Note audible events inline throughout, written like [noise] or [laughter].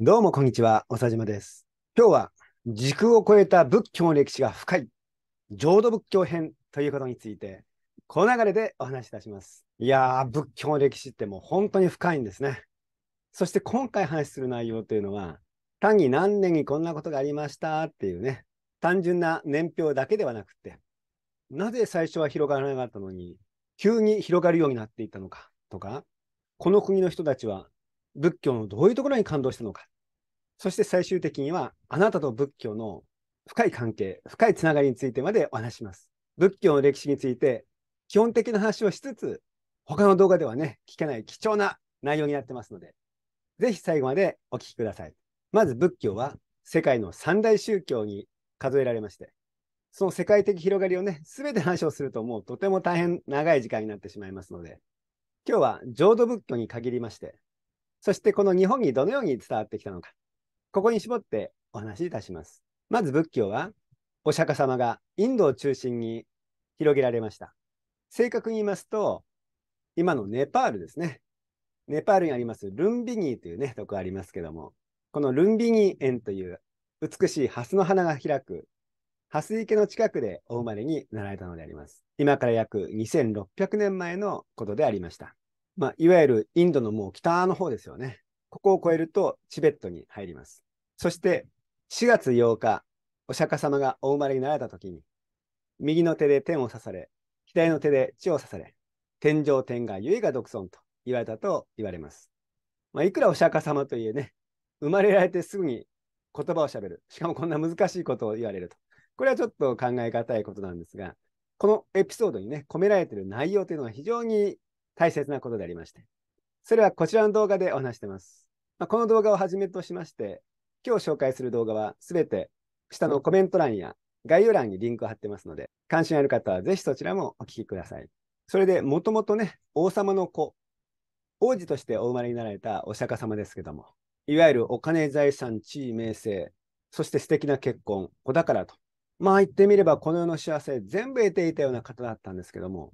どうもこんにちは、長さです。今日は時空を超えた仏教の歴史が深い浄土仏教編ということについて、この流れでお話しいたします。いやー、仏教の歴史ってもう本当に深いんですね。そして今回話する内容というのは、単に何年にこんなことがありましたっていうね、単純な年表だけではなくて、なぜ最初は広がらなかったのに、急に広がるようになっていったのかとか、この国の人たちは仏教のどういうところに感動したのか。そして最終的には、あなたと仏教の深い関係、深いつながりについてまでお話します。仏教の歴史について、基本的な話をしつつ、他の動画ではね、聞けない貴重な内容になってますので、ぜひ最後までお聞きください。まず仏教は世界の三大宗教に数えられまして、その世界的広がりをね、すべて話をするともうとても大変長い時間になってしまいますので、今日は浄土仏教に限りまして、そしてこの日本にどのように伝わってきたのか、ここに絞ってお話しいたします。まず仏教は、お釈迦様がインドを中心に広げられました。正確に言いますと、今のネパールですね。ネパールにありますルンビニーというね、とこありますけども、このルンビニー園という美しい蓮の花が開く、蓮池の近くでお生まれになられたのであります。今から約2600年前のことでありました。まあ、いわゆるインドのもう北の方ですよね。ここを越えるとチベットに入ります。そして4月8日、お釈迦様がお生まれになられた時に、右の手で天を刺され、左の手で地を刺され、天上天下唯我独尊と言われたと言われます。まあ、いくらお釈迦様というね、生まれられてすぐに言葉をしゃべる。しかもこんな難しいことを言われると。これはちょっと考え難いことなんですが、このエピソードにね、込められている内容というのは非常に大切なことでありまして、それはこちらの動画でお話してます。まあ、この動画をはじめとしまして、今日紹介する動画はすべて下のコメント欄や概要欄にリンクを貼ってますので、関心ある方はぜひそちらもお聞きください。それで、もともとね、王様の子、王子としてお生まれになられたお釈迦様ですけども、いわゆるお金、財産、地位、名声、そして素敵な結婚、子だからと。まあ言ってみれば、この世の幸せ全部得ていたような方だったんですけども、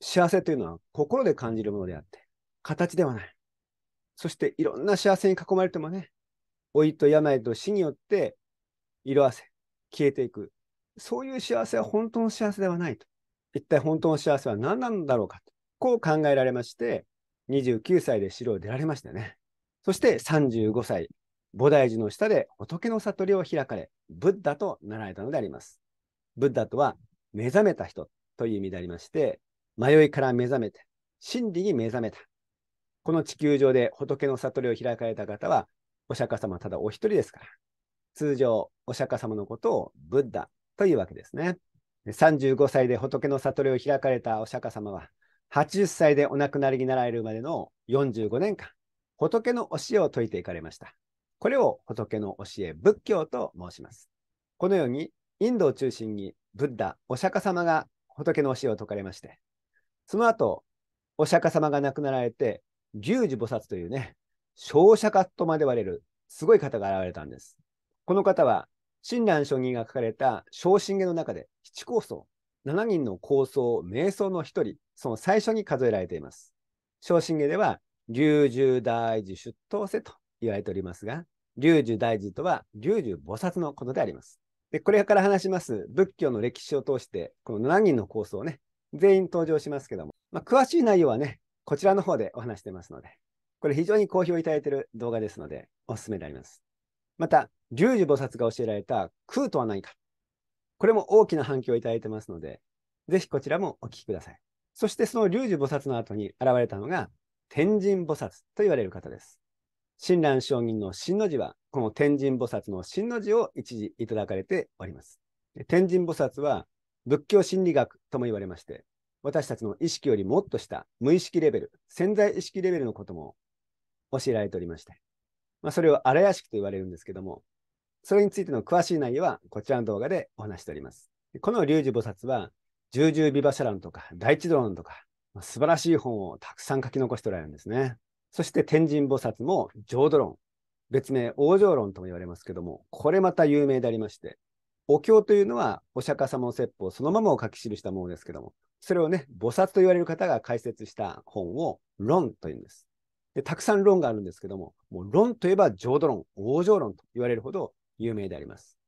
幸せというのは心で感じるものであって、形ではない。そしていろんな幸せに囲まれてもね、老いと病と死によって色あせ、消えていく。そういう幸せは本当の幸せではないと。一体本当の幸せは何なんだろうかと。こう考えられまして、29歳で城を出られましたね。そして35歳、菩提寺の下で仏の悟りを開かれ、ブッダとなられたのであります。ブッダとは目覚めた人という意味でありまして、迷いから目覚めて、真理に目覚めた。この地球上で仏の悟りを開かれた方は、お釈迦様ただお一人ですから、通常、お釈迦様のことをブッダというわけですね。35歳で仏の悟りを開かれたお釈迦様は、80歳でお亡くなりになられるまでの45年間、仏の教えを説いていかれました。これを仏の教え、仏教と申します。このように、インドを中心にブッダ、お釈迦様が仏の教えを説かれまして、その後、お釈迦様が亡くなられて、十字菩薩というね、小釈迦とまで言われる、すごい方が現れたんです。この方は、親鸞聖人が書かれた小信下の中で、七構想、七人の構想、瞑想の一人、その最初に数えられています。小信下では、龍樹大寺出頭せと言われておりますが、龍樹大寺とは龍樹菩薩のことであります。で、これから話します仏教の歴史を通して、この七人の構想をね、全員登場しますけども、まあ、詳しい内容はね、こちらの方でお話してますので、これ非常に好評いただいている動画ですので、おすすめであります。また、龍樹菩薩が教えられた空とは何か。これも大きな反響をいただいてますので、ぜひこちらもお聞きください。そしてその龍樹菩薩の後に現れたのが、天神菩薩と言われる方です。親鸞上人の真の字は、この天神菩薩の真の字を一時いただかれております。天神菩薩は、仏教心理学とも言われまして、私たちの意識よりもっとした無意識レベル、潜在意識レベルのことも教えられておりまして、まあ、それを荒屋敷と言われるんですけども、それについての詳しい内容はこちらの動画でお話しております。この龍樹菩薩は、重々美バシとか、大地論とか、まあ、素晴らしい本をたくさん書き残しておられるんですね。そして天神菩薩も浄土論、別名往生論とも言われますけども、これまた有名でありまして、お経というのはお釈迦様の説法そのままを書き記したものですけども、それをね、菩薩と言われる方が解説した本を論というんです。でたくさん論があるんですけども、もう論といえば浄土論、王生論と言われるほど有名であります。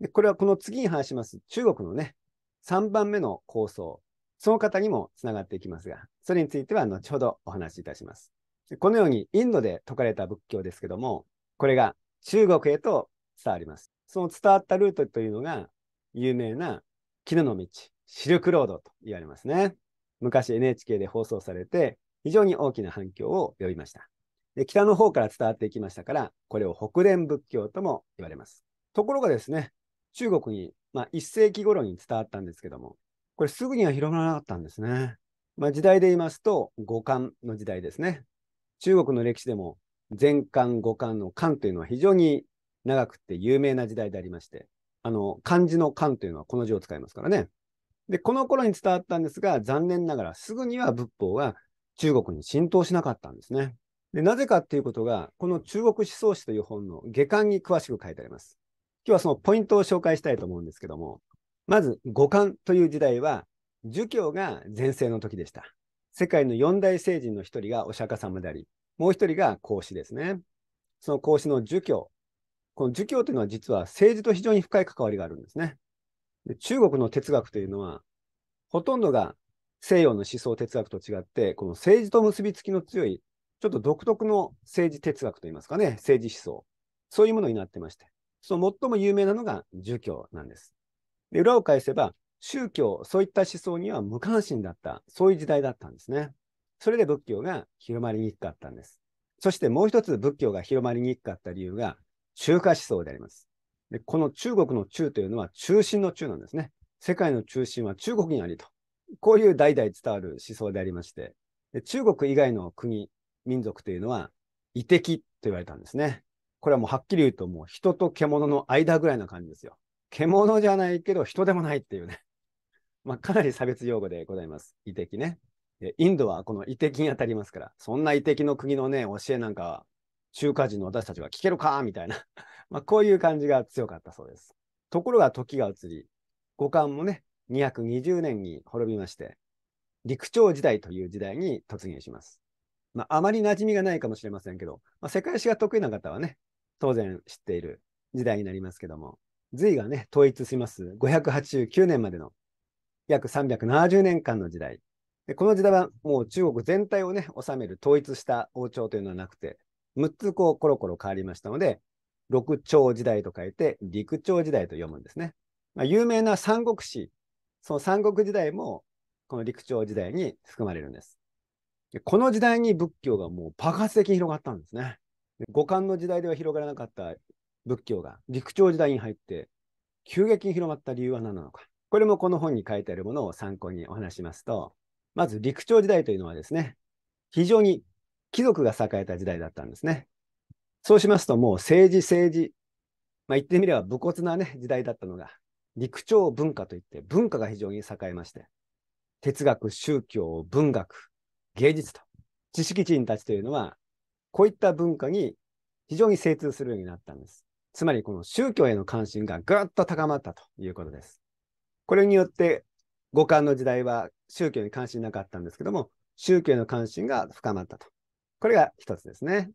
でこれはこの次に話します中国のね、3番目の構想、その方にもつながっていきますが、それについては後ほどお話しいたします。このようにインドで説かれた仏教ですけども、これが中国へと伝わります。その伝わったルートというのが有名な絹の道、シルクロードと言われますね。昔 NHK で放送されて、非常に大きな反響を呼びました。で北の方から伝わっていきましたから、これを北伝仏教とも言われます。ところがですね、中国に、まあ、1世紀頃に伝わったんですけども、これすぐには広がらなかったんですね。まあ、時代で言いますと、五漢の時代ですね。中国の歴史でも、全漢五漢の漢というのは非常に長くって有名な時代でありまして、あの、漢字の漢というのはこの字を使いますからね。で、この頃に伝わったんですが、残念ながらすぐには仏法は中国に浸透しなかったんですね。で、なぜかっていうことが、この中国思想史という本の下巻に詳しく書いてあります。今日はそのポイントを紹介したいと思うんですけども、まず五漢という時代は、儒教が全盛の時でした。世界の四大聖人の一人がお釈迦様であり、もう一人が孔子ですね。その孔子の儒教この儒教というのは実は政治と非常に深い関わりがあるんですね。で中国の哲学というのは、ほとんどが西洋の思想哲学と違って、この政治と結びつきの強い、ちょっと独特の政治哲学といいますかね、政治思想、そういうものになってまして、その最も有名なのが儒教なんです。で裏を返せば、宗教、そういった思想には無関心だった、そういう時代だったんですね。それで仏教が広まりにくかったんです。そしてもう一つ仏教が広まりにくかった理由が、中華思想であります。でこの中国の中というのは中心の中なんですね。世界の中心は中国にありと。こういう代々伝わる思想でありまして、で中国以外の国、民族というのは異的と言われたんですね。これはもうはっきり言うと、もう人と獣の間ぐらいな感じですよ。獣じゃないけど人でもないっていうね。まあ、かなり差別用語でございます。異的ね。インドはこの異的に当たりますから、そんな異的の国のね、教えなんか中華人の私たちは聞けるかみたいな [laughs] まあ、こういう感じが強かったそうです。ところが時が移り、五冠もね、220年に滅びまして、陸朝時代という時代に突入します。まあ、あまり馴染みがないかもしれませんけど、まあ、世界史が得意な方はね、当然知っている時代になりますけども、隋がね、統一します589年までの約370年間の時代。この時代はもう中国全体をね、治める統一した王朝というのはなくて、6つこうコロコロ変わりましたので、六朝時代と書いて陸朝時代と読むんですね。まあ、有名な三国志、その三国時代もこの陸朝時代に含まれるんです。でこの時代に仏教がもう爆発的に広がったんですね。五感の時代では広がらなかった仏教が陸朝時代に入って急激に広まった理由は何なのか。これもこの本に書いてあるものを参考にお話しますと、まず陸朝時代というのはですね、非常に貴族が栄えた時代だったんですね。そうしますと、もう政治、政治、まあ、言ってみれば武骨な、ね、時代だったのが、陸朝文化といって、文化が非常に栄えまして、哲学、宗教、文学、芸術と、知識人たちというのは、こういった文化に非常に精通するようになったんです。つまり、この宗教への関心がぐっと高まったということです。これによって、五感の時代は宗教に関心なかったんですけども、宗教への関心が深まったと。これが一つですね。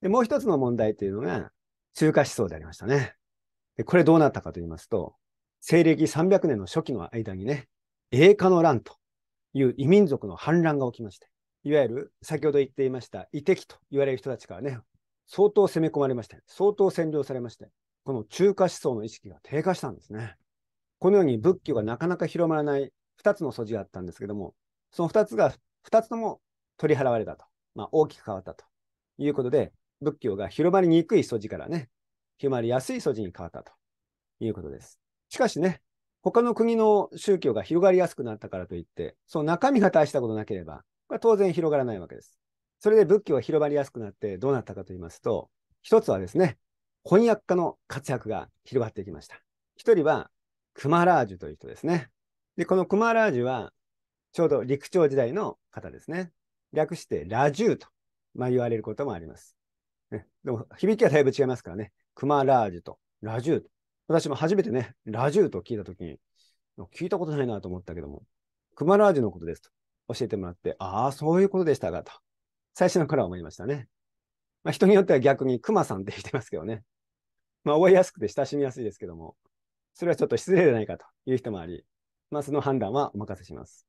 でもう一つの問題というのが、中華思想でありましたね。でこれどうなったかと言いますと、西暦300年の初期の間にね、英華の乱という異民族の反乱が起きまして、いわゆる先ほど言っていました異敵と言われる人たちからね、相当攻め込まれまして、相当占領されまして、この中華思想の意識が低下したんですね。このように仏教がなかなか広まらない二つの素地があったんですけども、その二つが、二つとも取り払われたとまあ、大きく変わったということで、仏教が広まりにくい素地からね、広まりやすい素地に変わったということです。しかしね、他の国の宗教が広がりやすくなったからといって、その中身が大したことなければ、これは当然広がらないわけです。それで仏教が広まりやすくなってどうなったかと言いますと、一つはですね、翻訳家の活躍が広がっていきました。一人はクマラージュという人ですね。で、このクマラージュは、ちょうど陸朝時代の方ですね。略してラジューと、まあ、言われることもあります。でも、響きはだいぶ違いますからね。クマラージュとラジュー私も初めてね、ラジューと聞いたときに、聞いたことないなと思ったけども、クマラージュのことですと教えてもらって、ああ、そういうことでしたかと、最初の頃は思いましたね。まあ、人によっては逆にクマさんって言ってますけどね。まあ、覚えやすくて親しみやすいですけども、それはちょっと失礼じゃないかという人もあり、まあ、その判断はお任せします。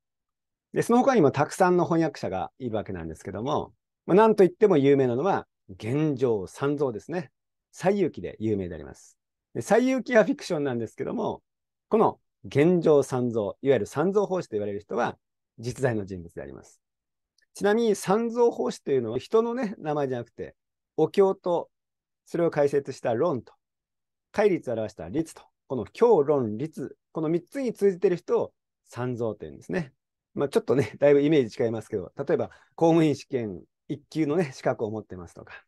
で、その他にもたくさんの翻訳者がいるわけなんですけども、まあ、なんといっても有名なのは、現状三蔵ですね。西遊記で有名であります。で西遊記はフィクションなんですけども、この現状三蔵、いわゆる三蔵法師と言われる人は、実在の人物であります。ちなみに三蔵法師というのは人のね、名前じゃなくて、お経と、それを解説した論と、戒律を表した律と、この経論律、この3つに通じている人を三蔵というんですね。まあ、ちょっとね、[laughs] だいぶイメージ違いますけど、例えば公務員試験1級の、ね、資格を持ってますとか、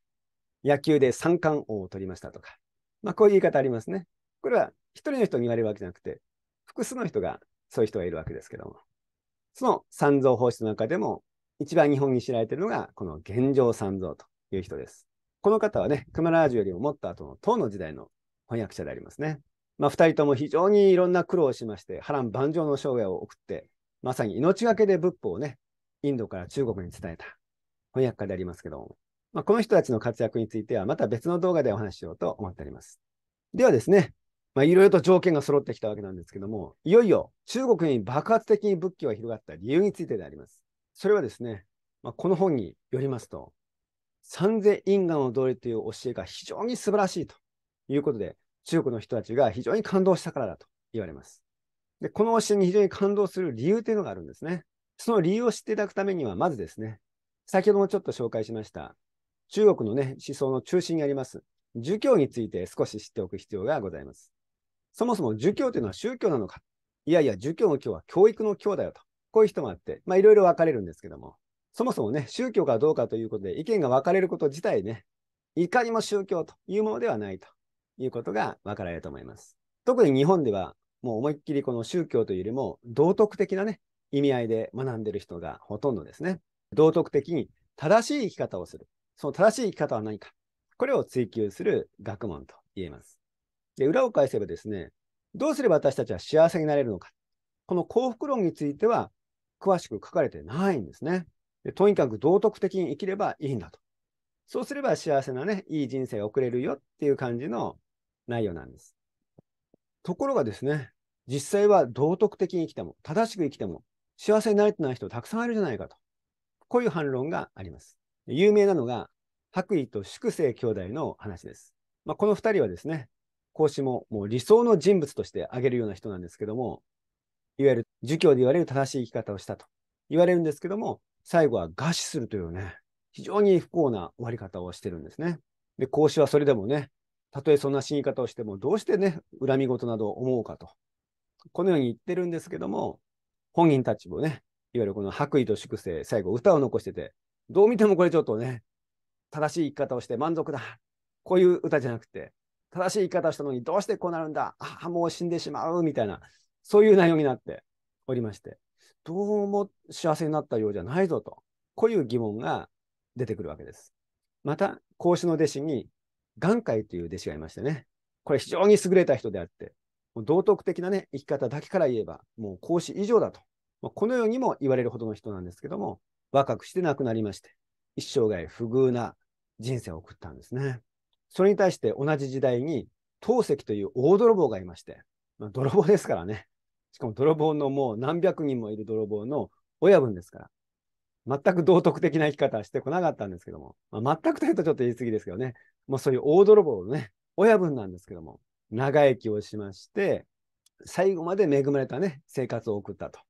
野球で三冠王を取りましたとか、まあ、こういう言い方ありますね。これは一人の人に言われるわけじゃなくて、複数の人がそういう人がいるわけですけども、その三蔵法師の中でも、一番日本に知られているのが、この現状三蔵という人です。この方はね、クマラージュよりももっと後の唐の時代の翻訳者でありますね。まあ、2人とも非常にいろんな苦労をしまして、波乱万丈の生涯を送ってまさに命がけで仏法をね、インドから中国に伝えた翻訳家でありますけども、まあ、この人たちの活躍についてはまた別の動画でお話ししようと思っております。ではですね、まあ、いろいろと条件が揃ってきたわけなんですけども、いよいよ中国に爆発的に仏教が広がった理由についてであります。それはですね、まあ、この本によりますと、三世因果の道理という教えが非常に素晴らしいということで、中国の人たちが非常に感動したからだと言われます。で、この教えに非常に感動する理由というのがあるんですね。その理由を知っていただくためには、まずですね、先ほどもちょっと紹介しました、中国のね、思想の中心にあります、儒教について少し知っておく必要がございます。そもそも儒教というのは宗教なのかいやいや、儒教の教は教育の教だよと。こういう人もあって、まあいろいろ分かれるんですけども、そもそもね、宗教かどうかということで意見が分かれること自体ね、いかにも宗教というものではないということが分かられると思います。特に日本ではもう思いっきりこの宗教というよりも道徳的なね、意味合いで学んでる人がほとんどですね。道徳的に正しい生き方をする。その正しい生き方は何か。これを追求する学問と言えます。で、裏を返せばですね、どうすれば私たちは幸せになれるのか。この幸福論については詳しく書かれてないんですね。でとにかく道徳的に生きればいいんだと。そうすれば幸せなね、いい人生を送れるよっていう感じの内容なんです。ところがですね、実際は道徳的に生きても、正しく生きても、幸せになれてない人たくさんいるじゃないかと。こういう反論があります。有名なのが、白衣と粛清兄弟の話です。まあ、この2人はですね、孔子ももう理想の人物として挙げるような人なんですけども、いわゆる儒教で言われる正しい生き方をしたと言われるんですけども、最後は餓死するというね、非常に不幸な終わり方をしてるんですね。で、孔子はそれでもね、たとえそんな死に方をしても、どうしてね、恨み事などを思うかと。このように言ってるんですけども、本人たちもね、いわゆるこの白衣と粛清、最後歌を残してて、どう見てもこれちょっとね、正しい生き方をして満足だ。こういう歌じゃなくて、正しい生き方をしたのにどうしてこうなるんだ。ああ、もう死んでしまう。みたいな、そういう内容になっておりまして、どうも幸せになったようじゃないぞと、こういう疑問が出てくるわけです。また、孔子の弟子に眼界という弟子がいましてね、これ非常に優れた人であって、もう道徳的な、ね、生き方だけから言えば、もう孔子以上だと、まあ、このようにも言われるほどの人なんですけども、若くして亡くなりまして、一生涯不遇な人生を送ったんですね。それに対して同じ時代に、陶石という大泥棒がいまして、まあ、泥棒ですからね、しかも泥棒のもう何百人もいる泥棒の親分ですから、全く道徳的な生き方はしてこなかったんですけども、まあ、全くというとちょっと言い過ぎですけどね、まあ、そういう大泥棒のね、親分なんですけども、長生きをしまして、最後まで恵まれたね、生活を送ったと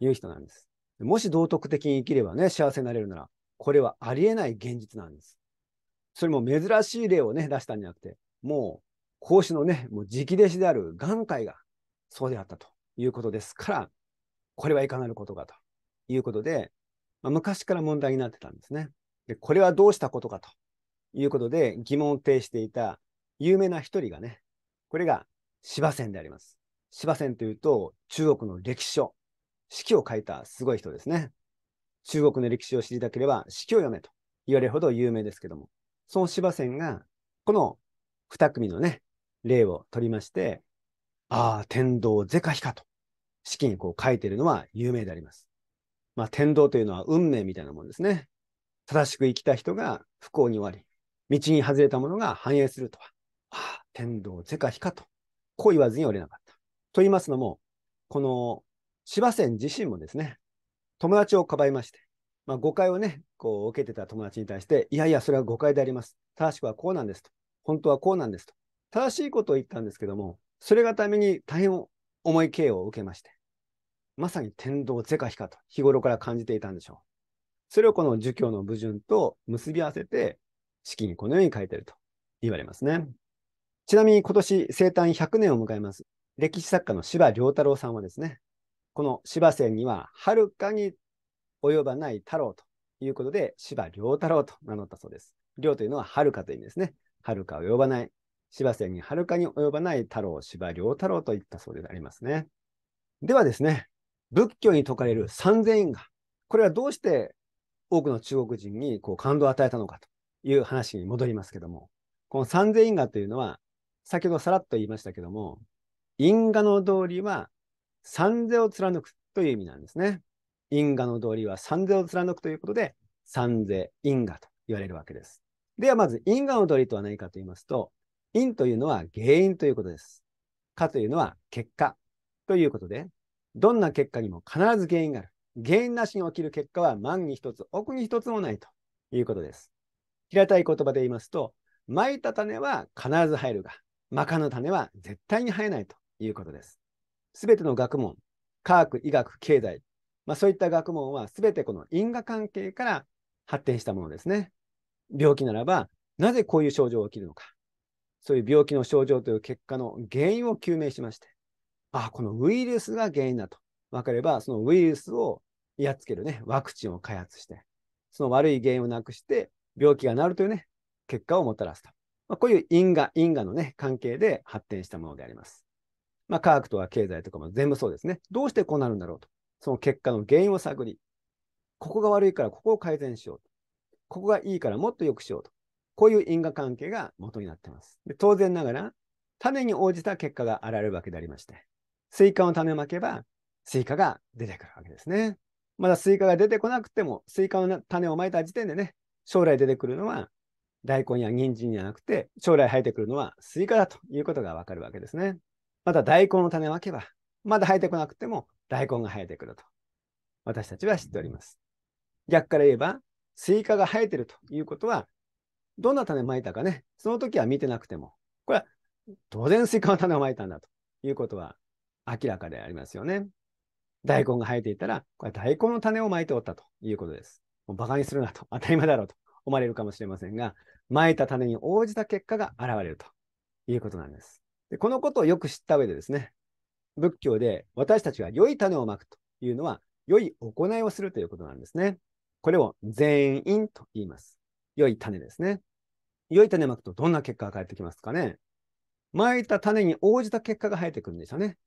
いう人なんです。もし道徳的に生きればね、幸せになれるなら、これはありえない現実なんです。それも珍しい例をね、出したんじゃなくて、もう、孔子のね、もう直弟子である眼界がそうであったということですから、これはいかなることかということで、まあ、昔から問題になってたんですね。で、これはどうしたことかということで疑問を呈していた有名な一人がね、これが芝仙であります。芝仙というと中国の歴史書、史記を書いたすごい人ですね。中国の歴史を知りたければ史記を読めと言われるほど有名ですけども、その芝仙がこの二組のね、例を取りまして、ああ、天道是か非かと、史記にこう書いているのは有名であります。まあ、天道というのは運命みたいなもんですね。正しく生きた人が不幸に終わり、道に外れたものが反映するとは、ああ、天道是か非かと、こう言わずに折れなかった。と言いますのも、この芝仙自身もですね、友達をかばいまして、まあ、誤解をね、こう受けてた友達に対して、いやいや、それは誤解であります。正しくはこうなんですと。本当はこうなんですと。正しいことを言ったんですけども、それがために大変重い刑を受けまして、まさに天道是か非かと日頃から感じていたんでしょう。それをこの儒教の矛盾と結び合わせて、式にこのように書いてると言われますね。ちなみに今年生誕100年を迎えます歴史作家の柴良太郎さんはですね、この柴生にははるかに及ばない太郎ということで、柴良太郎と名乗ったそうです。良というのははるかという意味ですね。はるか及ばない。柴生にはるかに及ばない太郎、柴良太郎といったそうでありますね。ではですね、仏教に説かれる三千院が、これはどうして多くの中国人にこう感動を与えたのかという話に戻りますけども、この三千因果というのは、先ほどさらっと言いましたけども、因果の道理は三世を貫くという意味なんですね。因果の道理は三世を貫くということで、三世因果と言われるわけです。ではまず因果の道理とは何かと言いますと、因というのは原因ということです。果というのは結果ということで、どんな結果にも必ず原因がある。原因なしに起きる結果は万に一つ、奥に一つもないということです。平たい言葉で言いますと、まいた種は必ず入るが、まかぬ種は絶対に生えないということです。すべての学問、科学、医学、経済、まあ、そういった学問はすべてこの因果関係から発展したものですね。病気ならば、なぜこういう症状が起きるのか。そういう病気の症状という結果の原因を究明しまして、あ、このウイルスが原因だと分かれば、そのウイルスをやっつけるね、ワクチンを開発して、その悪い原因をなくして、病気が治るというね、結果をもたらすと。まあ、こういう因果、因果のね、関係で発展したものであります。まあ、科学とか経済とかも全部そうですね。どうしてこうなるんだろうと。その結果の原因を探り、ここが悪いからここを改善しようと。ここがいいからもっと良くしようと。こういう因果関係が元になっています。で当然ながら、種に応じた結果が現れるわけでありまして、スイカの種をまけば、スイカが出てくるわけですね。まだスイカが出てこなくても、スイカの種をまいた時点でね、将来出てくるのは大根や人参じゃなくて、将来生えてくるのはスイカだということがわかるわけですね。また大根の種をまけば、まだ生えてこなくても大根が生えてくると。私たちは知っております。逆から言えば、スイカが生えてるということは、どんな種まいたかね、その時は見てなくても、これは当然スイカの種をまいたんだということは明らかでありますよね。大根が生えていたら、これは大根の種をまいておったということです。もうバカにするなと、[laughs] 当たり前だろうと思われるかもしれませんが、まいた種に応じた結果が現れるということなんです。でこのことをよく知った上でですね、仏教で私たちが良い種をまくというのは、良い行いをするということなんですね。これを全員と言います。良い種ですね。良い種をまくとどんな結果が返ってきますかねまいた種に応じた結果が生えてくるんですよね。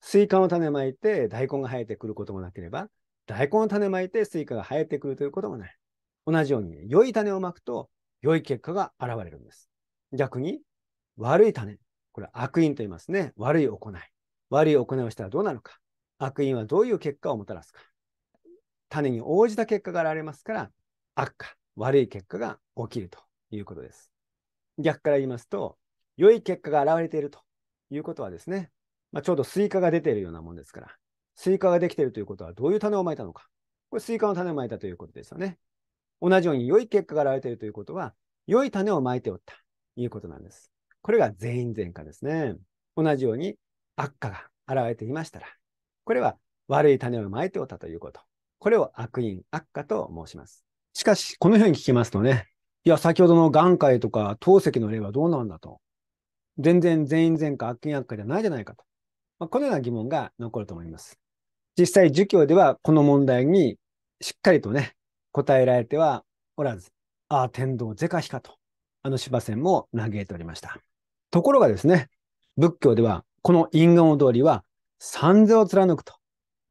スイカの種まいて大根が生えてくることもなければ、大根の種まいてスイカが生えてくるということもない。同じように、ね、良い種をまくと良い結果が現れるんです。逆に、悪い種、これは悪因と言いますね。悪い行い。悪い行いをしたらどうなるか。悪因はどういう結果をもたらすか。種に応じた結果が現れますから、悪化、悪い結果が起きるということです。逆から言いますと、良い結果が現れているということはですね、まあ、ちょうどスイカが出ているようなもんですから、スイカができているということはどういう種をまいたのか。これスイカの種をまいたということですよね。同じように良い結果が現れているということは、良い種をまいておったということなんです。これが全員善化ですね。同じように悪化が現れていましたら、これは悪い種をまいておったということ。これを悪因、悪化と申します。しかし、このように聞きますとね、いや、先ほどの眼界とか透析の例はどうなんだと。全然全員全科、悪因悪化じゃないじゃないかと。まあ、このような疑問が残ると思います。実際儒教ではこの問題にしっかりとね、答えられてはおらず、ああ、天道是か非かと、あの芝線も嘆いておりました。ところがですね、仏教ではこの因果の通りは三世を貫くと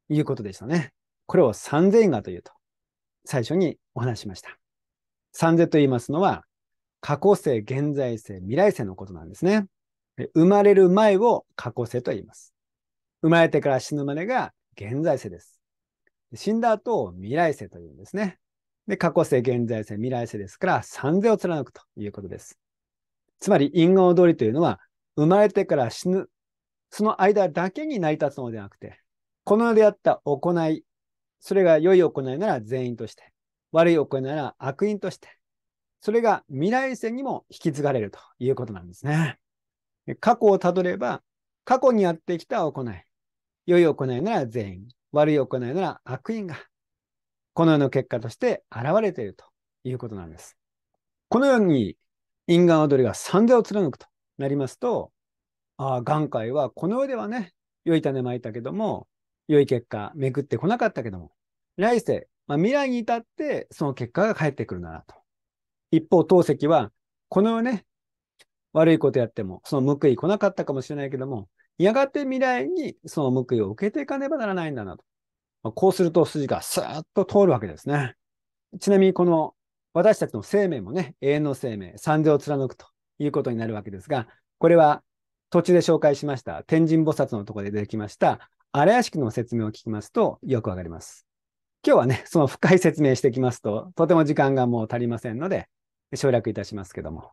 いうことでしたね。これを三世因果というと、最初にお話しました。三世と言いますのは、過去世、現在世、未来世のことなんですね。生まれる前を過去世と言います。生まれてから死ぬまでが現在世です。死んだ後、未来世というんですね。で、過去世、現在世、未来世ですから、三世を貫くということです。つまり、因果通りというのは、生まれてから死ぬ、その間だけに成り立つのではなくて、この世でやった行い、それが良い行いなら善因として、悪い行いなら悪因として、それが未来世にも引き継がれるということなんですね。過去をたどれば、過去にやってきた行い、良い行いなら善員、悪い行いなら悪意が、この世の結果として現れているということなんです。このように、因果踊りが三世を貫くとなりますと、ああ、眼界はこの世ではね、良い種まいたけども、良い結果、巡ってこなかったけども、来世、まあ、未来に至ってその結果が返ってくるならと。一方、透析は、この世ね、悪いことやっても、その報い来なかったかもしれないけども、やがて未来にその報いを受けていかねばならないんだなと。まあ、こうすると筋がスーッと通るわけですね。ちなみにこの私たちの生命もね、永遠の生命、三世を貫くということになるわけですが、これは途中で紹介しました天神菩薩のところで出てきました荒屋敷の説明を聞きますとよくわかります。今日はね、その深い説明していきますと、とても時間がもう足りませんので、省略いたしますけども。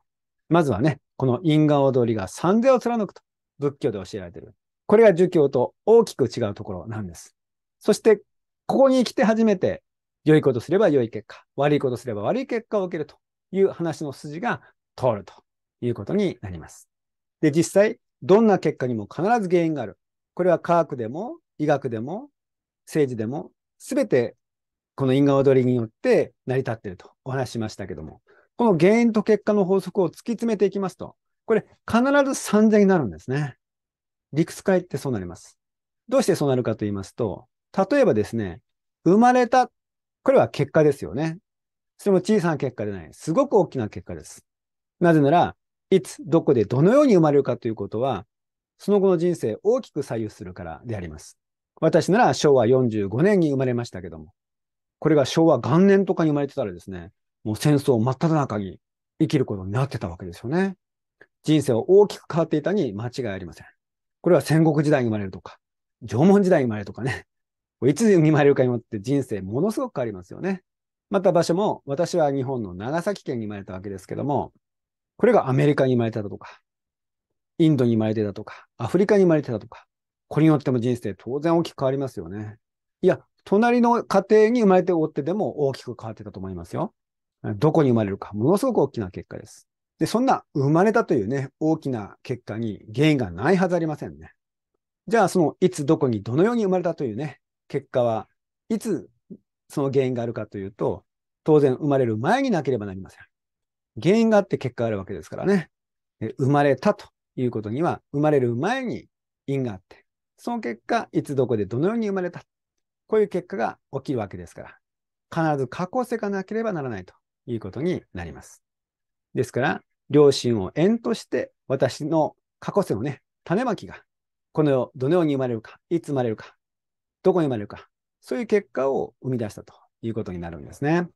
まずはね、この因果踊りが三世を貫くと仏教で教えられている。これが儒教と大きく違うところなんです。そして、ここに来て初めて、良いことすれば良い結果、悪いことすれば悪い結果を受けるという話の筋が通るということになります。で、実際、どんな結果にも必ず原因がある。これは科学でも、医学でも、政治でも、すべてこの因果踊りによって成り立っているとお話しましたけども、この原因と結果の法則を突き詰めていきますと、これ必ず3000になるんですね。理屈化ってそうなります。どうしてそうなるかと言いますと、例えばですね、生まれた、これは結果ですよね。それも小さな結果でない。すごく大きな結果です。なぜなら、いつ、どこで、どのように生まれるかということは、その後の人生を大きく左右するからであります。私なら昭和45年に生まれましたけども、これが昭和元年とかに生まれてたらですね、もう戦争真っ只中に生きることになってたわけですよね。人生は大きく変わっていたに間違いありません。これは戦国時代に生まれるとか、縄文時代に生まれるとかね。いつ生まれるかによって人生ものすごく変わりますよね。また場所も、私は日本の長崎県に生まれたわけですけども、これがアメリカに生まれたとか、インドに生まれてたとか、アフリカに生まれてたとか、これによっても人生当然大きく変わりますよね。いや、隣の家庭に生まれておってでも大きく変わってたと思いますよ。どこに生まれるか、ものすごく大きな結果です。で、そんな生まれたというね、大きな結果に原因がないはずありませんね。じゃあ、そのいつどこにどのように生まれたというね、結果はいつその原因があるかというと、当然生まれる前になければなりません。原因があって結果があるわけですからね。生まれたということには、生まれる前に因があって、その結果、いつどこでどのように生まれた。こういう結果が起きるわけですから、必ず過去世がなければならないということになります。ですから、両親を縁として私の過去世のね、種まきが、この世、どのように生まれるか、いつ生まれるか、どこに生まれるか、そういう結果を生み出したということになるんですね。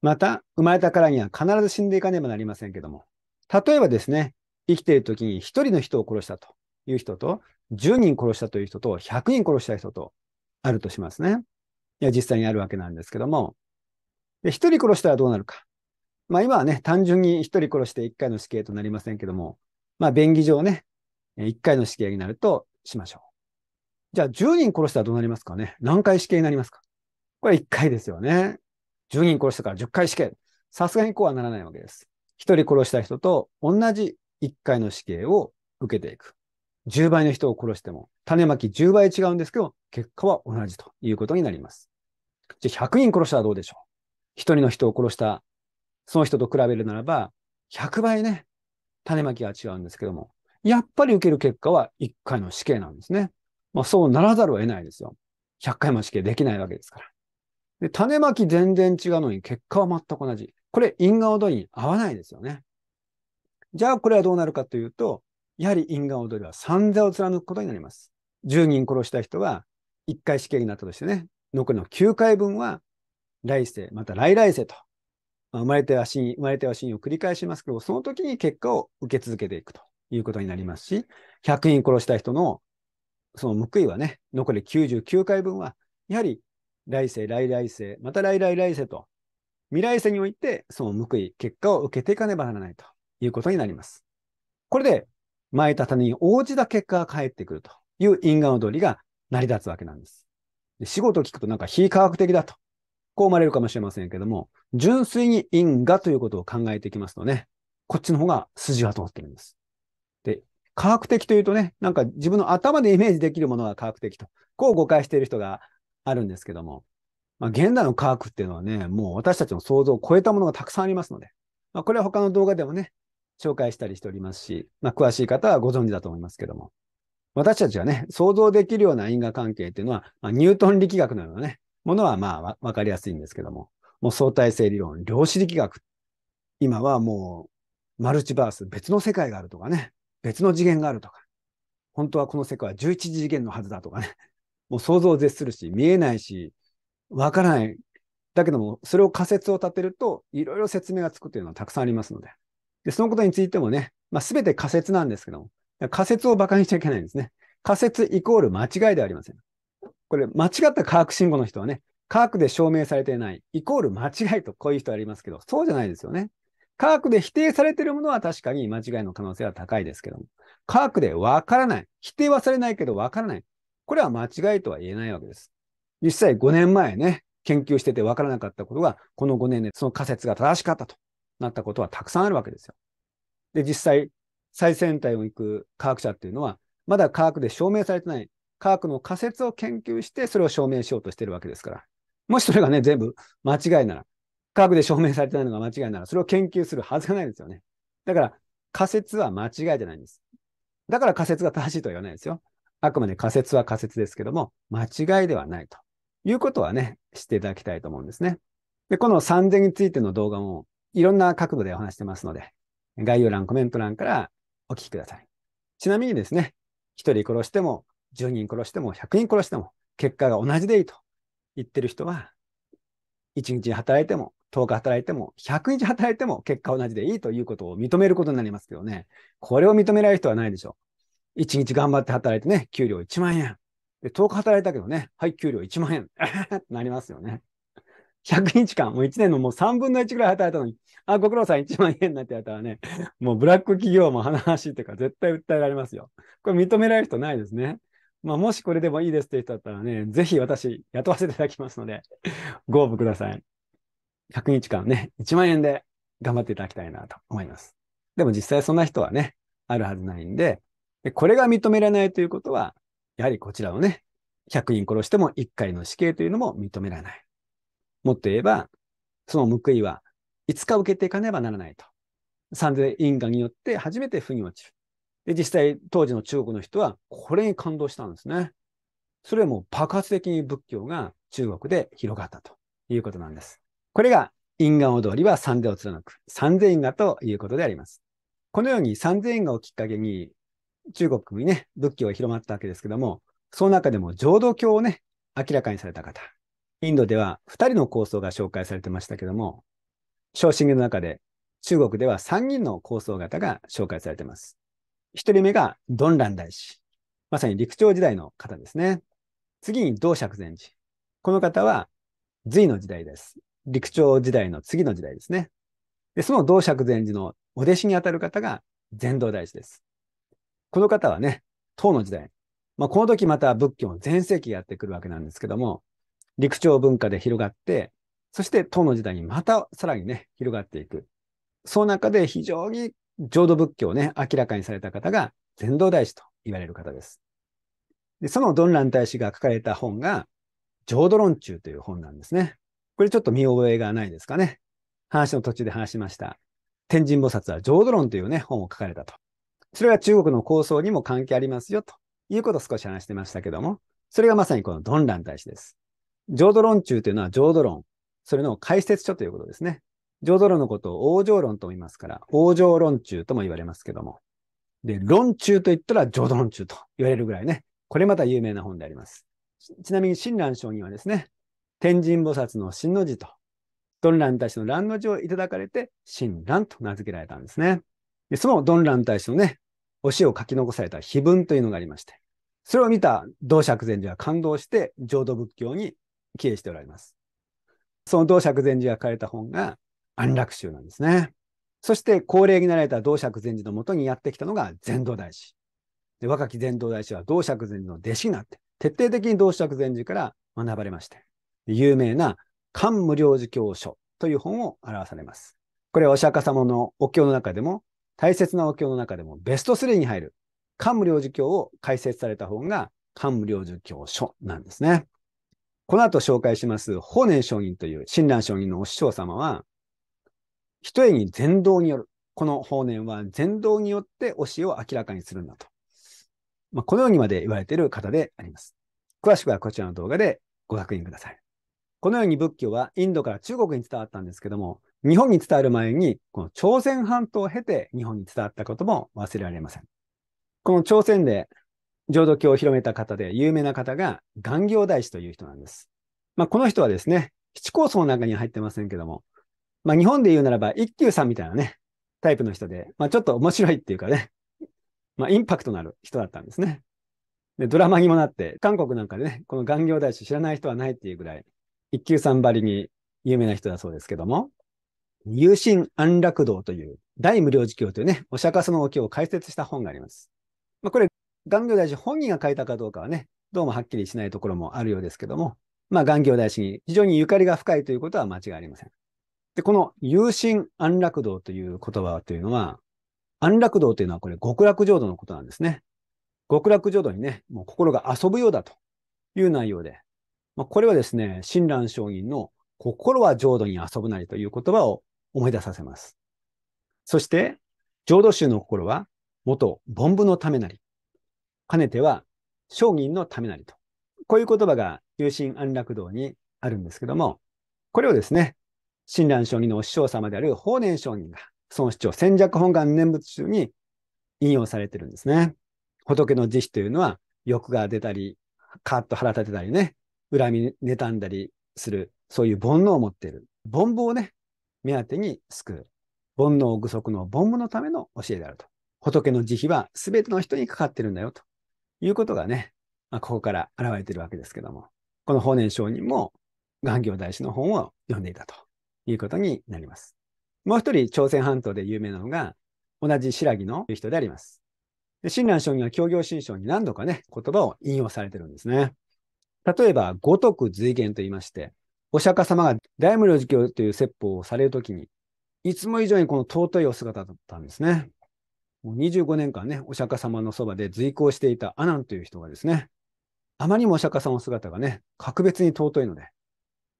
また、生まれたからには必ず死んでいかねばなりませんけども、例えばですね、生きている時に1人の人を殺したという人と、10人殺したという人と、100人殺した人とあるとしますね。いや、実際にあるわけなんですけども、一1人殺したらどうなるか。まあ今はね、単純に一人殺して一回の死刑となりませんけども、まあ便宜上ね、一回の死刑になるとしましょう。じゃあ10人殺したらどうなりますかね何回死刑になりますかこれ一回ですよね。10人殺したから10回死刑。さすがにこうはならないわけです。一人殺した人と同じ一回の死刑を受けていく。10倍の人を殺しても、種まき10倍違うんですけど、結果は同じということになります。じゃあ100人殺したらどうでしょう一人の人を殺したその人と比べるならば、100倍ね、種まきは違うんですけども、やっぱり受ける結果は1回の死刑なんですね。まあ、そうならざるを得ないですよ。100回も死刑できないわけですから。で、種まき全然違うのに結果は全く同じ。これ、因果踊りに合わないですよね。じゃあ、これはどうなるかというと、やはり因果踊りは散々を貫くことになります。10人殺した人は1回死刑になったとしてね、残りの9回分は来世、また来来世と生まれては死に、生まれては死にを繰り返しますけど、その時に結果を受け続けていくということになりますし、100人殺した人のその報いはね、残り99回分は、やはり来世、来来世、また来来来世と、未来世において、その報い、結果を受けていかねばならないということになります。これで、前いた種に応じた結果が返ってくるという因果の通りが成り立つわけなんです。仕事を聞くとなんか非科学的だとこう生まれるかもしれませんけども、純粋に因果ということを考えていきますとね、こっちの方が筋は通ってるんです。で、科学的というとね、なんか自分の頭でイメージできるものが科学的と、こう誤解している人があるんですけども、まあ、現代の科学っていうのはね、もう私たちの想像を超えたものがたくさんありますので、まあ、これは他の動画でもね、紹介したりしておりますし、まあ、詳しい方はご存知だと思いますけども、私たちがね、想像できるような因果関係っていうのは、まあ、ニュートン力学のようなね、ものはまあわかりやすいんですけども、もう相対性理論、量子力学。今はもうマルチバース、別の世界があるとかね、別の次元があるとか、本当はこの世界は11次元のはずだとかね、もう想像を絶するし、見えないし、わからない。だけども、それを仮説を立てると、いろいろ説明がつくというのはたくさんありますので。で、そのことについてもね、まあ、全て仮説なんですけども、仮説を馬鹿にしちゃいけないんですね。仮説イコール間違いではありません。これ、間違った科学信号の人はね、科学で証明されていない、イコール間違いと、こういう人ありますけど、そうじゃないですよね。科学で否定されているものは確かに間違いの可能性は高いですけども、科学でわからない。否定はされないけどわからない。これは間違いとは言えないわけです。実際5年前ね、研究しててわからなかったことが、この5年でその仮説が正しかったとなったことはたくさんあるわけですよ。で、実際、最先端を行く科学者っていうのは、まだ科学で証明されてない科学の仮説を研究して、それを証明しようとしてるわけですから。もしそれがね、全部間違いなら、科学で証明されてないのが間違いなら、それを研究するはずがないですよね。だから、仮説は間違いじゃないんです。だから仮説が正しいとは言わないですよ。あくまで仮説は仮説ですけども、間違いではないということはね、していただきたいと思うんですね。で、この3000についての動画も、いろんな各部でお話してますので、概要欄、コメント欄からお聞きください。ちなみにですね、一人殺しても10人殺しても100人殺しても結果が同じでいいと言ってる人は、1日働いても10日働いても100日働いても結果同じでいいということを認めることになりますけどね、これを認められる人はないでしょう。1日頑張って働いてね、給料1万円。で10日働いたけどね、はい、給料1万円。[laughs] なりますよね。100日間、もう1年のもう3分の1ぐらい働いたのに、あ、ご苦労さん1万円になってやったらね、もうブラック企業も華々しいというか、絶対訴えられますよ。これ認められる人ないですね。まあ、もしこれでもいいですって人だったらね、ぜひ私、雇わせていただきますので、ご応募ください。100日間ね、1万円で頑張っていただきたいなと思います。でも実際そんな人はね、あるはずないんで、でこれが認められないということは、やはりこちらをね、100人殺しても1回の死刑というのも認められない。もっと言えば、その報いはいつか受けていかねばならないと。三千因果によって初めて腑に落ちる。で、実際、当時の中国の人は、これに感動したんですね。それはも爆発的に仏教が中国で広がったということなんです。これが、因果踊りは三世を貫く、三世因果ということであります。このように三世因果をきっかけに、中国にね、仏教が広まったわけですけども、その中でも浄土教をね、明らかにされた方。インドでは2人の構想が紹介されてましたけども、昇進の中で中国では3人の構想型が紹介されています。一人目がドンラン大師。まさに陸朝時代の方ですね。次に道釈禅師。この方は隋の時代です。陸朝時代の次の時代ですね。でその道釈禅師のお弟子にあたる方が禅道大師です。この方はね、唐の時代。まあ、この時また仏教の全盛期やってくるわけなんですけども、陸朝文化で広がって、そして唐の時代にまたさらにね、広がっていく。その中で非常に浄土仏教をね、明らかにされた方が禅道大師と言われる方です。でそのドンラン大師が書かれた本が、浄土論中という本なんですね。これちょっと見覚えがないですかね。話の途中で話しました。天神菩薩は浄土論というね、本を書かれたと。それは中国の構想にも関係ありますよ、ということを少し話してましたけども、それがまさにこのドンラン大師です。浄土論中というのは浄土論、それの解説書ということですね。浄土論のことを往生論と言いますから、往生論中とも言われますけども。で、論中と言ったら浄土論中と言われるぐらいね、これまた有名な本であります。ちなみに、親鸞聖人はですね、天神菩薩の真の字と、ドンラン大使の乱の字をいただかれて、親鸞と名付けられたんですね。でそのドンラン大使のね、推しを書き残された碑文というのがありまして、それを見た道釈禅師は感動して、浄土仏教に帰依しておられます。その道釈禅師が書かれた本が、安楽宗なんですね。そして高齢になられた道釈禅師のもとにやってきたのが禅道大師。で若き禅道大師は道釈禅師の弟子になって、徹底的に道釈禅師から学ばれまして、有名な漢無量寿教書という本を表されます。これはお釈迦様のお経の中でも、大切なお経の中でもベスト3に入る、漢無量寿教を解説された本が漢無量寿教書なんですね。この後紹介します法然上人という親鸞上人のお師匠様は、一重に全道による。この法然は全道によって教えを明らかにするんだと。まあ、このようにまで言われている方であります。詳しくはこちらの動画でご確認ください。このように仏教はインドから中国に伝わったんですけども、日本に伝わる前に、この朝鮮半島を経て日本に伝わったことも忘れられません。この朝鮮で浄土教を広めた方で有名な方が元行大師という人なんです。まあ、この人はですね、七高層の中には入ってませんけども、まあ、日本で言うならば、一休さんみたいなね、タイプの人で、まあ、ちょっと面白いっていうかね、まあ、インパクトのある人だったんですね。で、ドラマにもなって、韓国なんかでね、この顔料大師知らない人はないっていうぐらい、一級さんばりに有名な人だそうですけども、有心安楽道という大無料寺教というね、お釈迦様のお経を解説した本があります。まあ、これ、顔料大師本人が書いたかどうかはね、どうもはっきりしないところもあるようですけども、まあ、顔大師に非常にゆかりが深いということは間違いありません。で、この有心安楽道という言葉というのは、安楽道というのはこれ極楽浄土のことなんですね。極楽浄土にね、もう心が遊ぶようだという内容で、まあ、これはですね、親鸞上人の心は浄土に遊ぶなりという言葉を思い出させます。そして、浄土宗の心は元凡夫のためなり、かねては商人のためなりと。こういう言葉が有心安楽道にあるんですけども、これをですね、親鸞上人のお師匠様である法然上人が、その主張、戦略本願念仏中に引用されてるんですね。仏の慈悲というのは、欲が出たり、カッと腹立てたりね、恨み、妬んだりする、そういう煩悩を持っている。煩悩をね、目当てに救う。煩悩具足の煩悩のための教えであると。仏の慈悲は全ての人にかかってるんだよ、ということがね、まあ、ここから現れてるわけですけども。この法然上人も、願行大師の本を読んでいたと。いうことになります。もう一人、朝鮮半島で有名なのが、同じ白木の人であります。で親鸞将棋は協業新書に何度かね、言葉を引用されてるんですね。例えば、五徳随言と言いまして、お釈迦様が大無量寿経という説法をされるときに、いつも以上にこの尊いお姿だったんですね。もう25年間ね、お釈迦様のそばで随行していた阿南という人がですね、あまりにもお釈迦様の姿がね、格別に尊いので、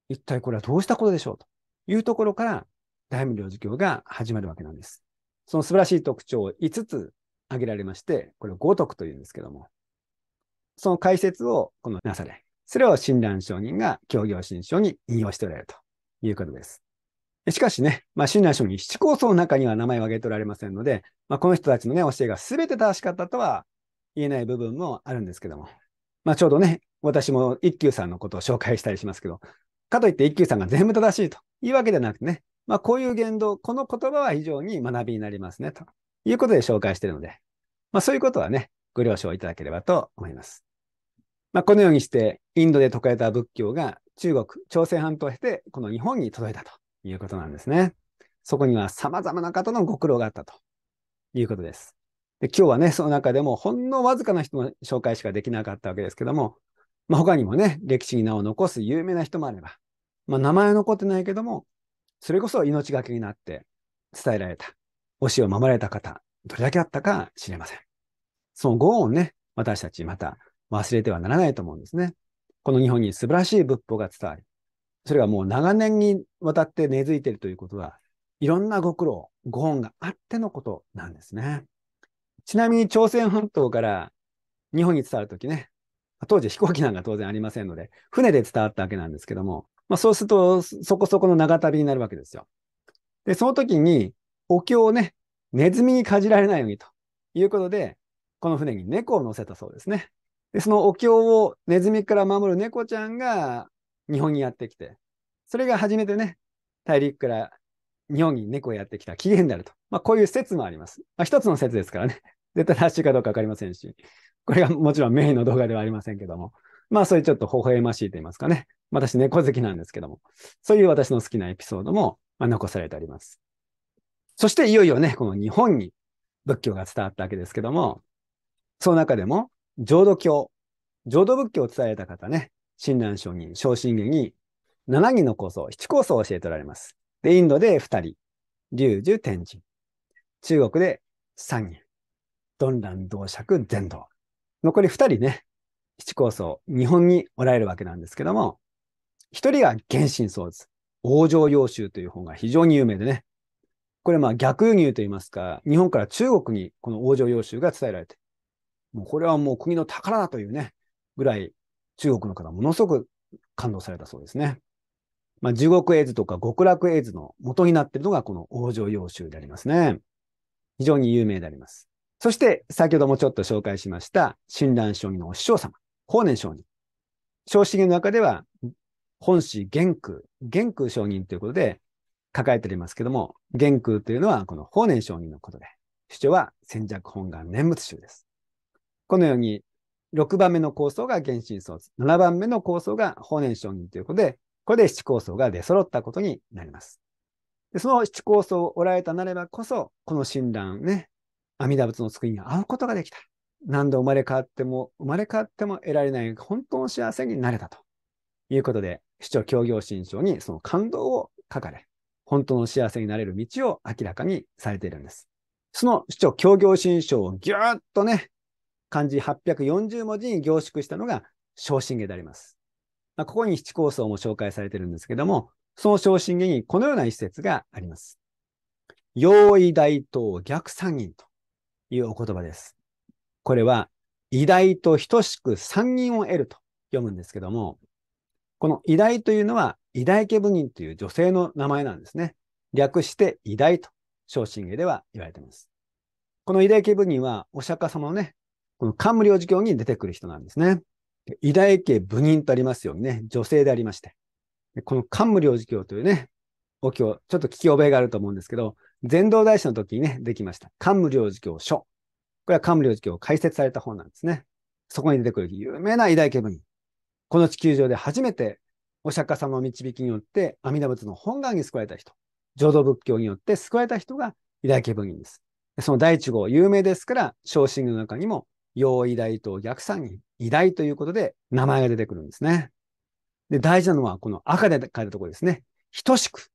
一体これはどうしたことでしょうと。いうところから、大名領事業が始まるわけなんです。その素晴らしい特徴を5つ挙げられまして、これを五徳というんですけども、その解説をこのなされ、それを親鸞商人が協業新書に引用しておられるということです。しかしね、まあ、親鸞商人七構想の中には名前を挙げておられませんので、まあ、この人たちの、ね、教えが全て正しかったとは言えない部分もあるんですけども、まあ、ちょうどね、私も一休さんのことを紹介したりしますけど、かといって一休さんが全部正しいというわけではなくてね、まあ、こういう言動、この言葉は非常に学びになりますね、ということで紹介しているので、まあ、そういうことはね、ご了承いただければと思います。まあ、このようにして、インドで説かれた仏教が中国、朝鮮半島を経て、この日本に届いたということなんですね。そこには様々な方のご苦労があったということです。で今日はね、その中でもほんのわずかな人の紹介しかできなかったわけですけども、まあ、他にもね、歴史に名を残す有名な人もあれば、まあ、名前は残ってないけども、それこそ命がけになって伝えられた、推しを守られた方、どれだけあったか知れません。そのご恩ね、私たちまた忘れてはならないと思うんですね。この日本に素晴らしい仏法が伝わり、それがもう長年にわたって根付いているということは、いろんなご苦労、ご恩があってのことなんですね。ちなみに朝鮮半島から日本に伝わるときね、当時飛行機なんか当然ありませんので、船で伝わったわけなんですけども、まあ、そうすると、そこそこの長旅になるわけですよ。で、その時に、お経をね、ネズミにかじられないようにということで、この船に猫を乗せたそうですね。で、そのお経をネズミから守る猫ちゃんが日本にやってきて、それが初めてね、大陸から日本に猫をやってきた起源であると。まあ、こういう説もあります。まあ、一つの説ですからね。で、正しいかどうかわかりませんし、これがもちろんメインの動画ではありませんけども、まあそういうちょっと微笑ましいと言いますかね。私猫好きなんですけども、そういう私の好きなエピソードも、ま残されてあります。そしていよいよね、この日本に仏教が伝わったわけですけども、その中でも浄土教、浄土仏教を伝えた方ね、親鸞聖人、昇真言に7人の構想、7構想を教えておられます。で、インドで2人、龍樹天神。中国で3人。鈍蘭同尺全道。残り二人ね、七高僧、日本におられるわけなんですけども、一人が原神僧図、王城要集という本が非常に有名でね、これまあ逆輸入といいますか、日本から中国にこの王城要集が伝えられて、もうこれはもう国の宝だというね、ぐらい中国の方ものすごく感動されたそうですね。まあ、地獄絵図とか極楽絵図の元になっているのがこの王城要集でありますね。非常に有名であります。そして、先ほどもちょっと紹介しました、親鸞上人のお師匠様、法然上人。正式の中では、本師玄空、玄空上人ということで抱えておりますけども、玄空というのはこの法然上人のことで、主張は戦略本願念仏集です。このように、6番目の構想が原神創7番目の構想が法然上人ということで、これで七構想が出揃ったことになります。でその七構想をおられたなればこそ、この親鸞ね、阿弥陀仏の救いに会うことができた。何度生まれ変わっても、生まれ変わっても得られない本当の幸せになれたということで、市長協業新書にその感動を書かれ、本当の幸せになれる道を明らかにされているんです。その市長協業新書をぎゅーっとね、漢字840文字に凝縮したのが昇進下であります。まあ、ここに七構想も紹介されているんですけども、その昇進下にこのような一節があります。用意大等逆三人と。いうお言葉です。これは、偉大と等しく三人を得ると読むんですけども、この偉大というのは、偉大家部人という女性の名前なんですね。略して偉大と、昇進家では言われています。この偉大家部人は、お釈迦様のね、この冠領事教に出てくる人なんですね。偉大家部人とありますようにね、女性でありまして。この冠領事教というね、お経、ちょっと聞き覚えがあると思うんですけど、全道大師の時にね、できました。漢無量寺経書。これは漢無量寺経を解説された本なんですね。そこに出てくる有名な偉大家文。この地球上で初めてお釈迦様の導きによって阿弥陀仏の本願に救われた人、浄土仏教によって救われた人が偉大家文人です。その第一号、有名ですから、昇進の中にも、陽偉大と逆三人、偉大ということで名前が出てくるんですね。で、大事なのはこの赤で書いたところですね。等しく、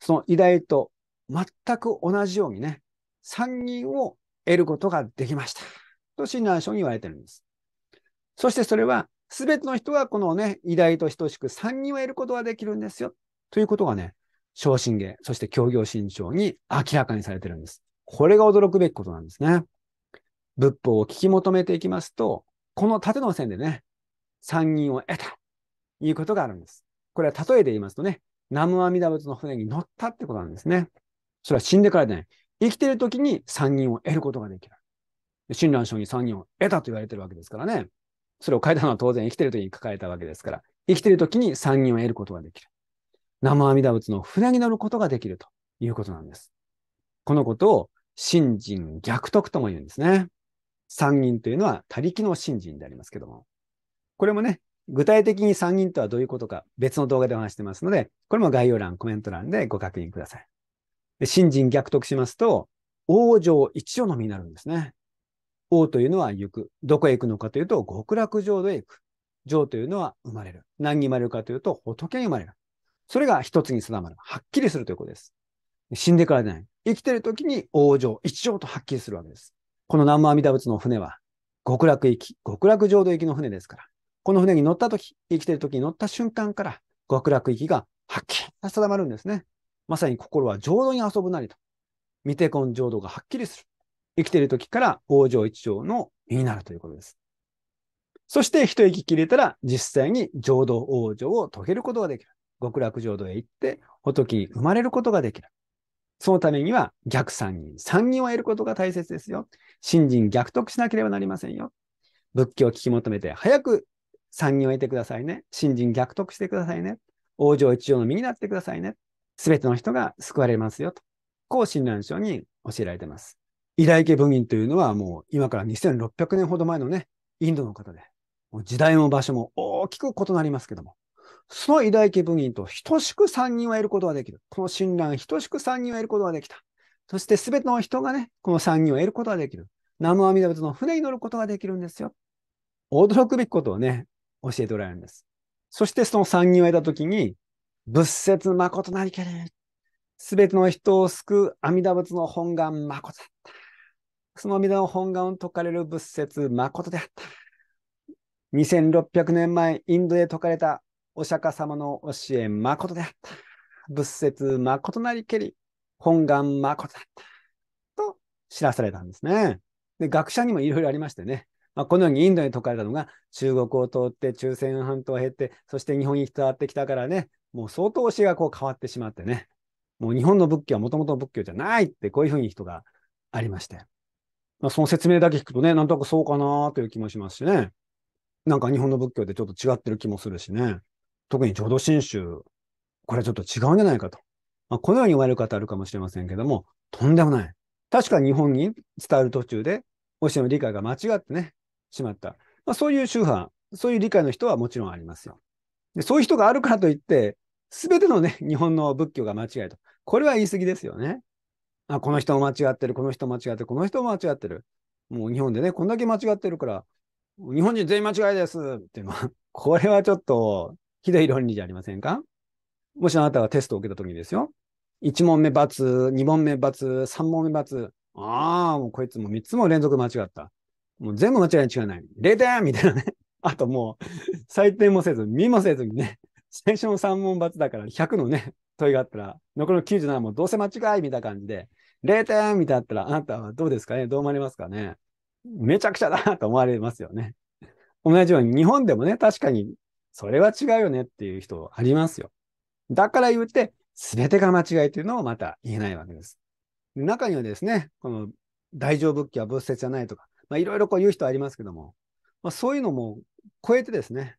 その偉大と全く同じようにね、3人を得ることができました。と、親鸞書に言われてるんです。そしてそれは、すべての人がこのね、偉大と等しく3人を得ることができるんですよ。ということがね、昇進芸、そして協業新長に明らかにされてるんです。これが驚くべきことなんですね。仏法を聞き求めていきますと、この縦の線でね、三人を得た、ということがあるんです。これは例えで言いますとね、南無阿弥陀仏の船に乗ったってことなんですね。それは死んでからでない。生きている時に議人を得ることができる。親鸞聖に議人を得たと言われてるわけですからね。それを書いたのは当然生きている時に書かれたわけですから、生きている時に議人を得ることができる。生阿弥陀仏の船に乗ることができるということなんです。このことを信心逆徳とも言うんですね。議人というのは他力の信心でありますけども。これもね、具体的に議人とはどういうことか別の動画でお話してますので、これも概要欄、コメント欄でご確認ください。で人逆得しますと、王女一条のみになるんですね。王というのは行く。どこへ行くのかというと、極楽浄土へ行く。女というのは生まれる。何に生まれるかというと、仏に生まれる。それが一つに定まる。はっきりするということです。死んでからでない。生きてる時に王女一条とはっきりするわけです。この南無阿弥陀仏の船は、極楽行き、極楽浄土行きの船ですから、この船に乗った時、生きてる時に乗った瞬間から、極楽行きがはっきり定まるんですね。まさに心は浄土に遊ぶなりと。見てこん浄土がはっきりする。生きている時から往生一条の身になるということです。そして一息切れたら実際に浄土往生を遂げることができる。極楽浄土へ行って仏に生まれることができる。そのためには逆三人、三人を得ることが大切ですよ。信心逆得しなければなりませんよ。仏教を聞き求めて早く三人を得てくださいね。信心逆得してくださいね。往生一条の身になってくださいね。すべての人が救われますよと。こう、親鸞書に教えられています。イライケ文人というのはもう今から2600年ほど前のね、インドの方で、もう時代も場所も大きく異なりますけども、そのイライケ文人と等しく3人はいることができる。この親鸞等しく3人はいることができた。そしてすべての人がね、この3人を得ることができる。南無阿弥陀仏の船に乗ることができるんですよ。驚くべきことをね、教えておられるんです。そしてその3人を得たときに、仏説誠なりけれ。すべての人を救う阿弥陀仏の本願誠だった。その阿弥陀の本願を説かれる仏説誠であった。2600年前、インドで説かれたお釈迦様の教え誠であった。仏説誠なりけり、本願誠だった。と知らされたんですね。で学者にもいろいろありましてね。まあ、このようにインドに説かれたのが中国を通って中線半島を経て、そして日本に伝わってきたからね、もう相当教えがこう変わってしまってね、もう日本の仏教はもともと仏教じゃないって、こういうふうに人がありまして。まあ、その説明だけ聞くとね、なんとなくそうかなという気もしますしね。なんか日本の仏教でちょっと違ってる気もするしね。特に浄土真宗、これちょっと違うんじゃないかと。まあ、このように言われる方あるかもしれませんけども、とんでもない。確か日本に伝わる途中で、教えの理解が間違ってね、しまった。まあ、そういう宗派、そういう理解の人はもちろんありますよ。でそういう人があるからといって、すべてのね、[laughs] 日本の仏教が間違いと。これは言い過ぎですよね。あ、この人も間違ってる、この人も間違ってる、この人も間違ってる。もう日本でね、こんだけ間違ってるから、日本人全員間違いですって、のは、[laughs] これはちょっとひどい論理じゃありませんかもしあなたがテストを受けた時にですよ。1問目×、2問目×、3問目×、ああ、もうこいつも3つも連続間違った。もう全部間違いに違いない。0点みたいなね。あともう、採点もせず、見もせずにね、最初の3問罰だから100のね、問いがあったら、残りの97もどうせ間違いみたいな感じで、0点みたいだったら、あなたはどうですかねどう思われますかねめちゃくちゃだと思われますよね。同じように日本でもね、確かにそれは違うよねっていう人ありますよ。だから言って、全てが間違いというのをまた言えないわけです。中にはですね、この大乗仏教は仏説じゃないとか、まいろいろこう言う人ありますけども、まあ、そういうのも超えてですね、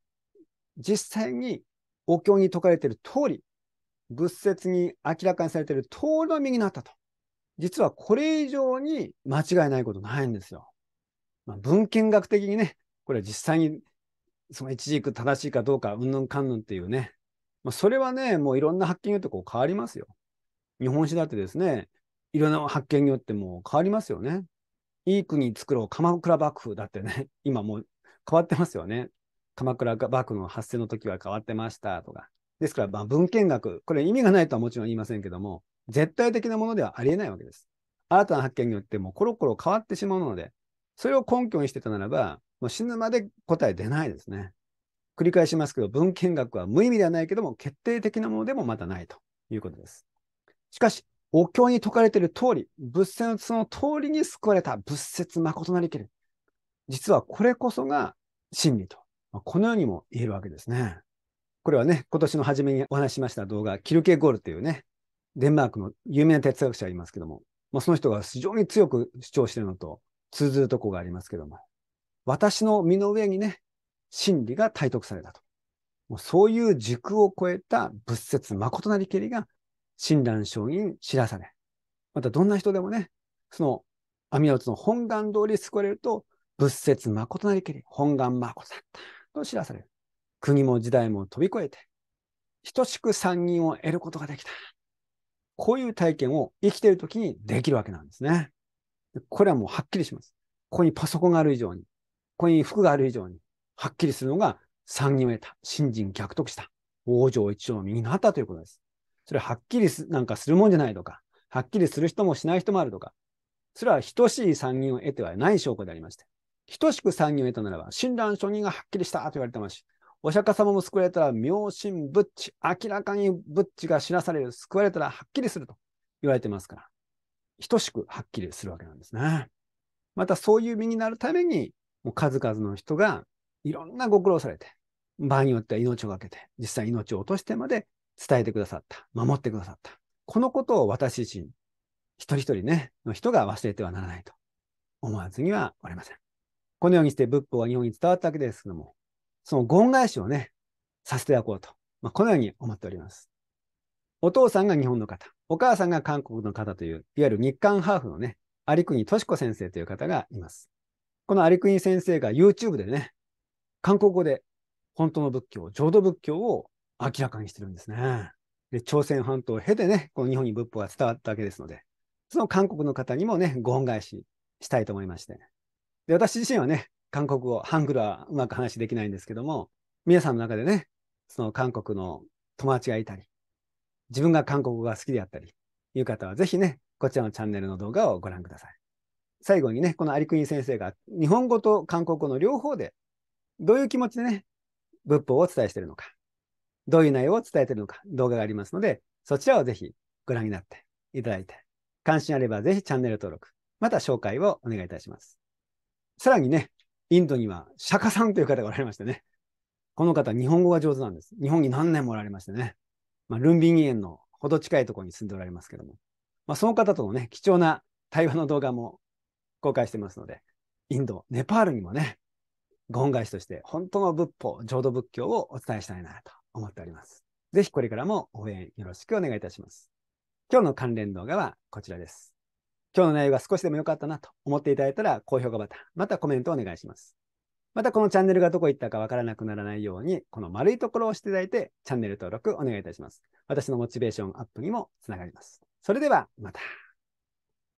実際にお経に説かれている通り、仏説に明らかにされている通りの身になったと。実はこれ以上に間違いないことないんですよ。まあ、文献学的にね、これは実際にその一軸正しいかどうか、うんぬんかんぬんっていうね、まあ、それはね、もういろんな発見によってこう変わりますよ。日本史だってですね、いろんな発見によってもう変わりますよね。いい国作ろう、鎌倉幕府だってね、今もう変わってますよね。鎌倉幕府の発生の時は変わってましたとか。ですから、まあ、文献学、これ意味がないとはもちろん言いませんけども、絶対的なものではありえないわけです。新たな発見によってもコロコロ変わってしまうので、それを根拠にしてたならば、もう死ぬまで答え出ないですね。繰り返しますけど、文献学は無意味ではないけども、決定的なものでもまたないということです。しかし、お経に説かれている通り、仏説のその通りに救われた仏説誠なりきる。実はこれこそが真理とこのようにも言えるわけですね。これはね、今年の初めにお話ししました動画、キルケ・ゴールというね、デンマークの有名な哲学者がいますけども、まあ、その人が非常に強く主張しているのと通ずるとこがありますけども、私の身の上にね、真理が体得されたと。もうそういう軸を超えた仏説、誠なりけりが、親鸞聖人知らされ、またどんな人でもね、その阿弥陀仏の本願通り救われると、仏説、誠なりけり、本願誠だった。と知らされる。国も時代も飛び越えて、等しく参議院を得ることができた。こういう体験を生きているときにできるわけなんですね。これはもうはっきりします。ここにパソコンがある以上に、ここに服がある以上に、はっきりするのが参議院を得た、新人逆得した、王女一条の身になったということです。それははっきりすなんかするもんじゃないとか、はっきりする人もしない人もあるとか、それは等しい参議院を得てはない証拠でありまして、等しく参議を得たならば、親鸞承認がはっきりしたと言われてますし、お釈迦様も救われたら、明神仏知、明らかに仏知が知らされる、救われたらはっきりすると言われてますから、等しくはっきりするわけなんですね。またそういう身になるために、もう数々の人がいろんなご苦労されて、場合によっては命を懸けて、実際命を落としてまで伝えてくださった、守ってくださった。このことを私自身、一人一人ね、の人が忘れてはならないと思わずにはおりません。このようにして仏法は日本に伝わったわけですけども、その恩返しをね、させていただこうと、まあ、このように思っております。お父さんが日本の方、お母さんが韓国の方という、いわゆる日韓ハーフのね、有国敏子先生という方がいます。この有国先生が YouTube でね、韓国語で本当の仏教、浄土仏教を明らかにしてるんですね。で朝鮮半島を経てね、この日本に仏法が伝わったわけですので、その韓国の方にもね、ご恩返ししたいと思いまして、ね、で、私自身はね、韓国語、ハングルはうまく話できないんですけども、皆さんの中でね、その韓国の友達がいたり、自分が韓国語が好きであったり、いう方はぜひね、こちらのチャンネルの動画をご覧ください。最後にね、このアリクイン先生が日本語と韓国語の両方で、どういう気持ちでね、仏法をお伝えしているのか、どういう内容を伝えているのか、動画がありますので、そちらをぜひご覧になっていただいて、関心あればぜひチャンネル登録、また紹介をお願いいたします。さらにね、インドには釈迦さんという方がおられましてね、この方、日本語が上手なんです。日本に何年もおられましてね、まあ、ルンビニ園のほど近いところに住んでおられますけども、まあ、その方とのね、貴重な対話の動画も公開してますので、インド、ネパールにもね、ご恩返しとして本当の仏法、浄土仏教をお伝えしたいなと思っております。ぜひこれからも応援よろしくお願いいたします。今日の関連動画はこちらです。今日の内容が少しでも良かったなと思っていただいたら、高評価ボタン、またコメントをお願いします。またこのチャンネルがどこ行ったかわからなくならないように、この丸いところを押していただいて、チャンネル登録お願いいたします。私のモチベーションアップにもつながります。それではまた。